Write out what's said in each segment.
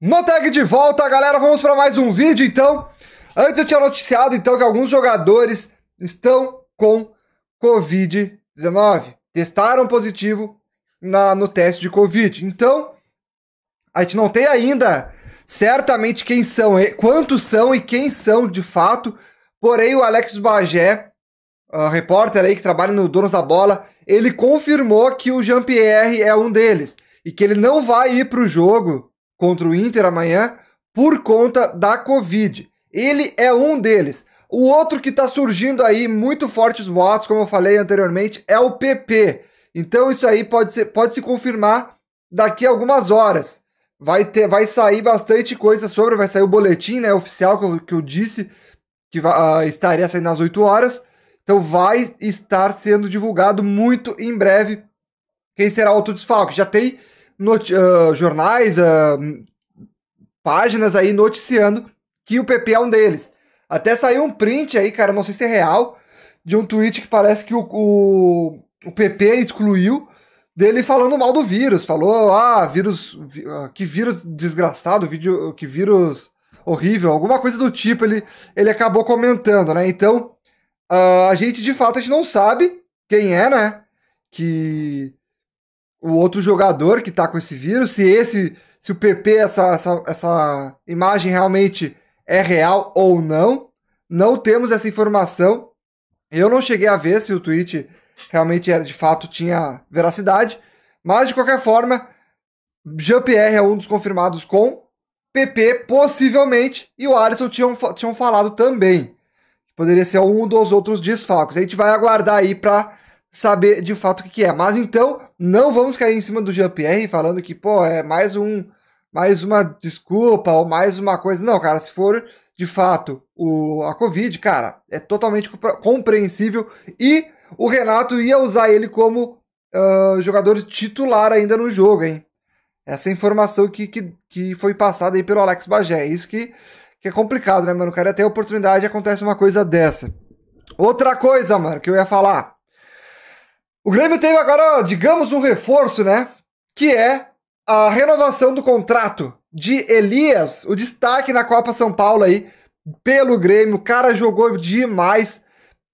No tag de volta, galera, vamos para mais um vídeo, então. Antes eu tinha noticiado, então, que alguns jogadores estão com Covid-19. Testaram positivo na, no teste de Covid. Então, a gente não tem ainda certamente quem são, quantos são e quem são de fato. Porém, o Alex Bagé, repórter aí que trabalha no Donos da Bola, ele confirmou que o Jean-Pierre é um deles. E que ele não vai ir para o jogo contra o Inter amanhã por conta da Covid. Ele é um deles. O outro que está surgindo aí, muito os boatos, como eu falei anteriormente, é o PP. Então isso aí pode, ser, pode se confirmar daqui a algumas horas. Vai, ter, vai sair bastante coisa sobre, vai sair o boletim né, oficial que eu, que eu disse que uh, estaria saindo às 8 horas. Então vai estar sendo divulgado muito em breve quem será o outro desfalque. Já tem uh, jornais, uh, páginas aí noticiando que o PP é um deles. Até saiu um print aí, cara, não sei se é real, de um tweet que parece que o, o, o PP excluiu dele falando mal do vírus. Falou, ah, vírus. Ah, que vírus desgraçado, vídeo, que vírus horrível, alguma coisa do tipo ele, ele acabou comentando, né? Então, uh, a gente de fato a gente não sabe quem é, né? Que o outro jogador que tá com esse vírus, se esse, se o PP, essa, essa, essa imagem realmente é real ou não. Não temos essa informação. Eu não cheguei a ver se o tweet realmente era de fato tinha veracidade, mas de qualquer forma, Jean-Pierre é um dos confirmados com PP possivelmente e o Alisson tinham, tinham falado também. Poderia ser um dos outros desfalques. A gente vai aguardar aí para saber de fato o que, é. Mas então, não vamos cair em cima do Jean-Pierre falando que, pô, é mais um mais uma desculpa ou mais uma coisa. Não, cara, se for de fato o, a Covid, cara, é totalmente compreensível e o Renato ia usar ele como uh, jogador titular ainda no jogo, hein? Essa informação que, que, que foi passada aí pelo Alex Bagé. É isso que, que é complicado, né, mano? O cara ter a oportunidade acontece uma coisa dessa. Outra coisa, mano, que eu ia falar. O Grêmio teve agora, digamos, um reforço, né? Que é a renovação do contrato de Elias, o destaque na Copa São Paulo aí, pelo Grêmio. O cara jogou demais.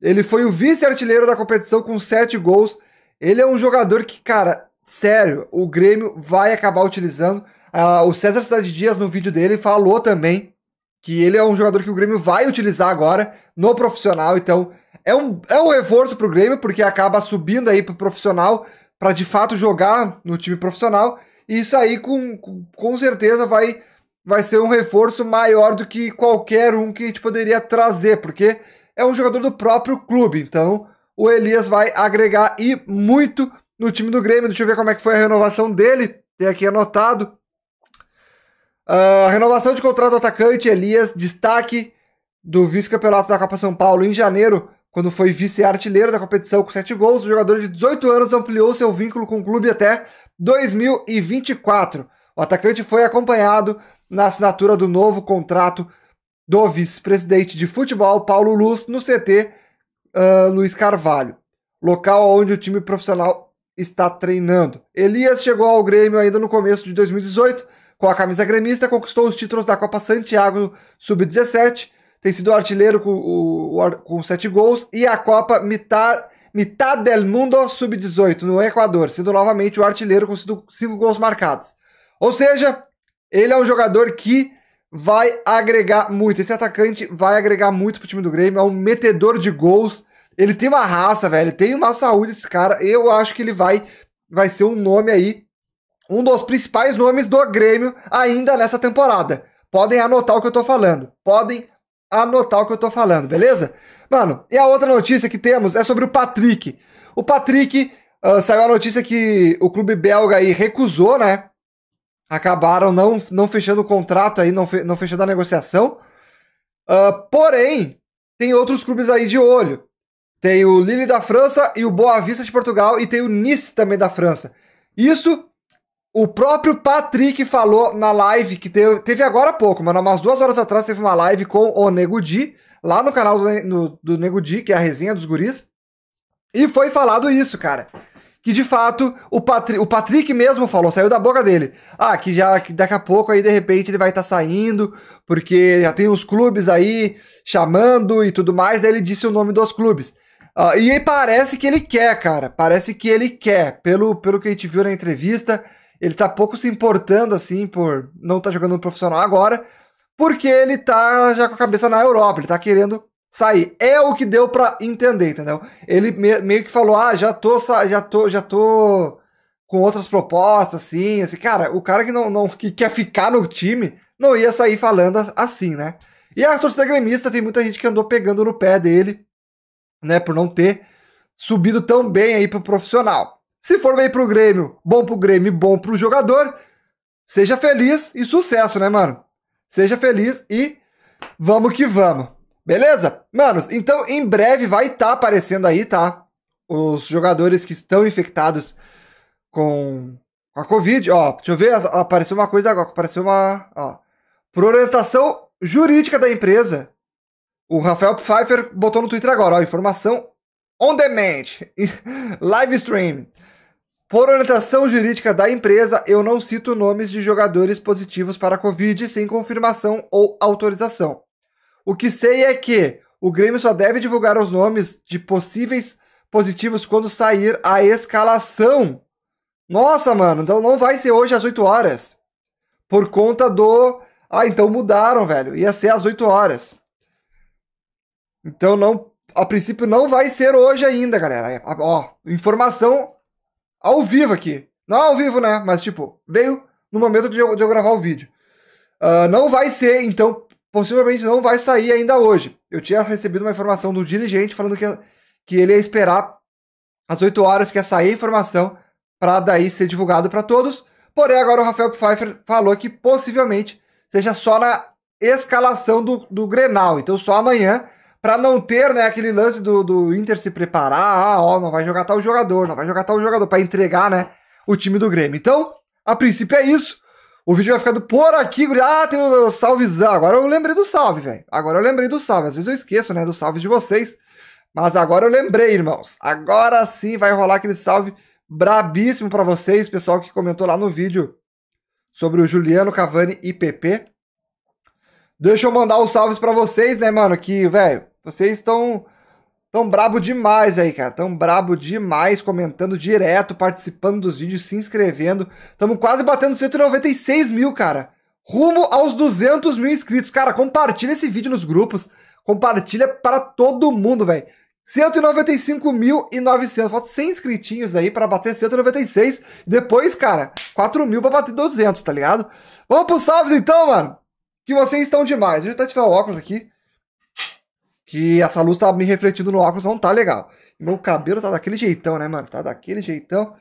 Ele foi o vice-artilheiro da competição com sete gols. Ele é um jogador que, cara, sério, o Grêmio vai acabar utilizando. Ah, o César Cidade Dias, no vídeo dele, falou também que ele é um jogador que o Grêmio vai utilizar agora no profissional, então é um, é um reforço o Grêmio, porque acaba subindo aí o profissional para de fato jogar no time profissional, e isso aí com, com, com certeza vai, vai ser um reforço maior do que qualquer um que a gente poderia trazer, porque é um jogador do próprio clube, então o Elias vai agregar e muito no time do Grêmio. Deixa eu ver como é que foi a renovação dele, tem aqui anotado. Uh, renovação de contrato do atacante Elias, destaque do vice-campeonato da Copa São Paulo em janeiro, quando foi vice-artilheiro da competição com 7 gols. O jogador de 18 anos ampliou seu vínculo com o clube até 2024. O atacante foi acompanhado na assinatura do novo contrato do vice-presidente de futebol, Paulo Luz, no CT uh, ah, Luiz Carvalho, local onde o time profissional está treinando. Elias chegou ao Grêmio ainda no começo de 2018 com a camisa gremista, conquistou os títulos da Copa Santiago Sub-17, tem sido artilheiro com, o, com sete gols, e a Copa Mitad, Mitad del Mundo Sub-18, no Equador, sendo novamente o artilheiro com cinco gols marcados. Ou seja, ele é um jogador que vai agregar muito. Esse atacante vai agregar muito pro time do Grêmio, é um metedor de gols. Ele tem uma raça, velho, tem uma saúde esse cara. Eu acho que ele vai vai ser um nome aí um dos principais nomes do Grêmio ainda nessa temporada. Podem anotar o que eu tô falando. Podem anotar o que eu tô falando, beleza? Mano, e a outra notícia que temos é sobre o Patrick. O Patrick uh, saiu a notícia que o clube belga aí recusou, né? Acabaram não, não fechando o contrato aí, não, fe não fechando a negociação. Uh, porém, tem outros clubes aí de olho. Tem o Lille da França e o Boa Vista de Portugal e tem o Nice também da França. Isso o próprio Patrick falou na live que teve, teve agora há pouco, mano, umas duas horas atrás teve uma live com o Nego Di, lá no canal do, no, do Nego Di, que é a resenha dos guris. E foi falado isso, cara. Que de fato o, Patri o Patrick mesmo falou, saiu da boca dele. Ah, que já que daqui a pouco aí de repente ele vai estar tá saindo, porque já tem os clubes aí chamando e tudo mais. Aí ele disse o nome dos clubes. Uh, e aí parece que ele quer, cara. Parece que ele quer, pelo, pelo que a gente viu na entrevista. Ele tá pouco se importando, assim, por não tá jogando no profissional agora, porque ele tá já com a cabeça na Europa, ele tá querendo sair. É o que deu para entender, entendeu? Ele me, meio que falou: "Ah, já tô já tô já tô com outras propostas assim". Assim, cara, o cara que não, não que quer ficar no time não ia sair falando assim, né? E a torcida gremista tem muita gente que andou pegando no pé dele, né, por não ter subido tão bem aí pro profissional. Se for bem pro Grêmio, bom pro Grêmio, bom pro jogador. Seja feliz e sucesso, né, mano? Seja feliz e vamos que vamos. Beleza? Manos, então em breve vai estar tá aparecendo aí, tá? Os jogadores que estão infectados com a Covid. Ó, deixa eu ver, apareceu uma coisa agora, apareceu uma. Ó, por orientação jurídica da empresa, o Rafael Pfeiffer botou no Twitter agora, ó, informação on demand, live stream. Por orientação jurídica da empresa, eu não cito nomes de jogadores positivos para a Covid sem confirmação ou autorização. O que sei é que o Grêmio só deve divulgar os nomes de possíveis positivos quando sair a escalação. Nossa, mano, então não vai ser hoje às 8 horas. Por conta do. Ah, então mudaram, velho. Ia ser às 8 horas. Então não. A princípio não vai ser hoje ainda, galera. É, ó, informação ao vivo aqui. Não ao vivo, né? Mas, tipo, veio no momento de eu, de eu gravar o vídeo. Uh, não vai ser, então, possivelmente não vai sair ainda hoje. Eu tinha recebido uma informação do dirigente falando que, que ele ia esperar às 8 horas que ia sair a informação para daí ser divulgado para todos. Porém, agora o Rafael Pfeiffer falou que possivelmente seja só na escalação do, do Grenal. Então, só amanhã para não ter, né, aquele lance do, do Inter se preparar, ah, ó, não vai jogar tal jogador, não vai jogar tal jogador, para entregar, né, o time do Grêmio. Então, a princípio é isso. O vídeo vai ficando por aqui, ah, tem o salvezão. Agora eu lembrei do salve, velho. Agora eu lembrei do salve. Às vezes eu esqueço, né, do salve de vocês. Mas agora eu lembrei, irmãos. Agora sim vai rolar aquele salve brabíssimo para vocês, pessoal que comentou lá no vídeo sobre o Juliano Cavani e PP. Deixa eu mandar os salves para vocês, né, mano? Que, velho, vocês estão tão brabo demais aí, cara. Tão brabo demais, comentando direto, participando dos vídeos, se inscrevendo. Estamos quase batendo 196 mil, cara. Rumo aos 200 mil inscritos. Cara, compartilha esse vídeo nos grupos. Compartilha para todo mundo, velho. 195.900. Falta 100 inscritinhos aí para bater 196. Depois, cara, 4 mil para bater 200, tá ligado? Vamos pros salves então, mano. Que vocês estão demais. Deixa eu até tirar o óculos aqui que essa luz tá me refletindo no óculos, não tá legal. Meu cabelo tá daquele jeitão, né, mano? Tá daquele jeitão.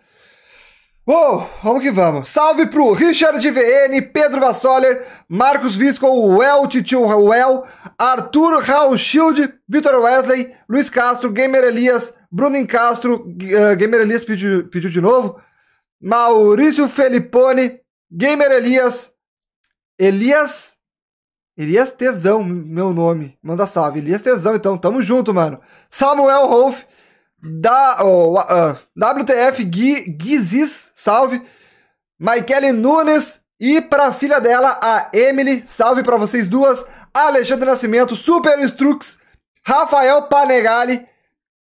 Uou, vamos que vamos. Salve pro Richard VN, Pedro Vassoller, Marcos Visco, Well, Titio Well, Arthur Raul Shield, Vitor Wesley, Luiz Castro, Gamer Elias, Bruno Castro, uh, Gamer Elias pediu, pediu de novo, Maurício Felipone, Gamer Elias, Elias Elias Tesão, meu nome. Manda salve. Elias Tesão, então. Tamo junto, mano. Samuel Rolf, da oh, uh, WTF Guizis, salve. Maikele Nunes e pra filha dela, a Emily, salve para vocês duas. Alexandre Nascimento, Super Strux, Rafael Panegali,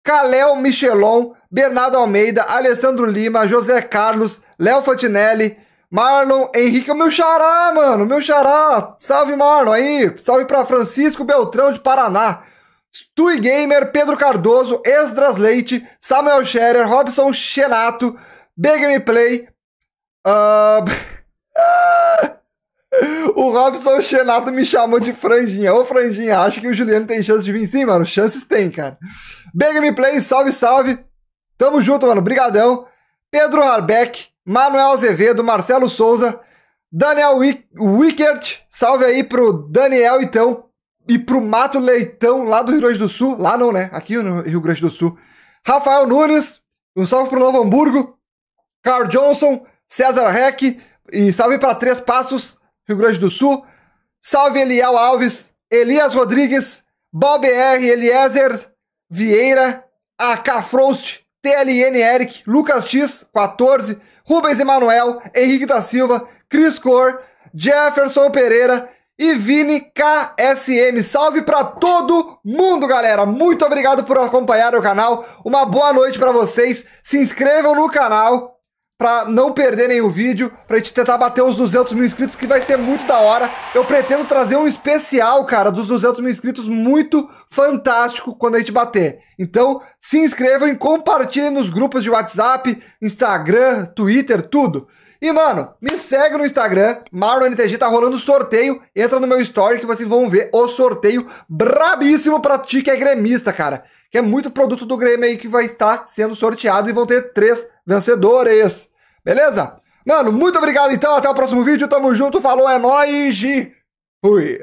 Kalel Michelon, Bernardo Almeida, Alessandro Lima, José Carlos, Léo Fantinelli, Marlon Henrique é o meu xará, mano, meu xará. Salve, Marlon, aí. Salve para Francisco Beltrão de Paraná. Stui Gamer, Pedro Cardoso, Esdras Leite, Samuel Scherer, Robson Xenato, Big Gameplay. Uh... o Robson Xenato me chamou de franjinha. Ô, franjinha, acho que o Juliano tem chance de vir sim, mano. Chances tem, cara. B Gameplay, salve, salve. Tamo junto, mano. Brigadão. Pedro Harbeck, Manuel Azevedo, Marcelo Souza, Daniel Wickert, salve aí pro Daniel então e pro Mato Leitão lá do Rio Grande do Sul, lá não, né? Aqui no Rio Grande do Sul. Rafael Nunes, um salve pro Novo Hamburgo, Carl Johnson, César Reck e salve para Três Passos, Rio Grande do Sul. Salve Eliel Alves, Elias Rodrigues, Bob R, Eliezer Vieira, AK Frost, TLN Eric, Lucas X, 14, Rubens Emanuel, Henrique da Silva, Chris Cor, Jefferson Pereira e Vini KSM. Salve para todo mundo, galera. Muito obrigado por acompanhar o canal. Uma boa noite para vocês. Se inscrevam no canal para não perderem o vídeo, pra gente tentar bater os 200 mil inscritos, que vai ser muito da hora. Eu pretendo trazer um especial, cara, dos 200 mil inscritos muito fantástico quando a gente bater. Então, se inscrevam e compartilhem nos grupos de WhatsApp, Instagram, Twitter, tudo. E, mano, me segue no Instagram, MauroNTG, tá rolando sorteio. Entra no meu story que vocês vão ver o sorteio brabíssimo pra ti que é gremista, cara. Que é muito produto do Grêmio aí que vai estar sendo sorteado e vão ter três vencedores. Beleza? Mano, muito obrigado então, até o próximo vídeo. Tamo junto, falou, é nóis e fui!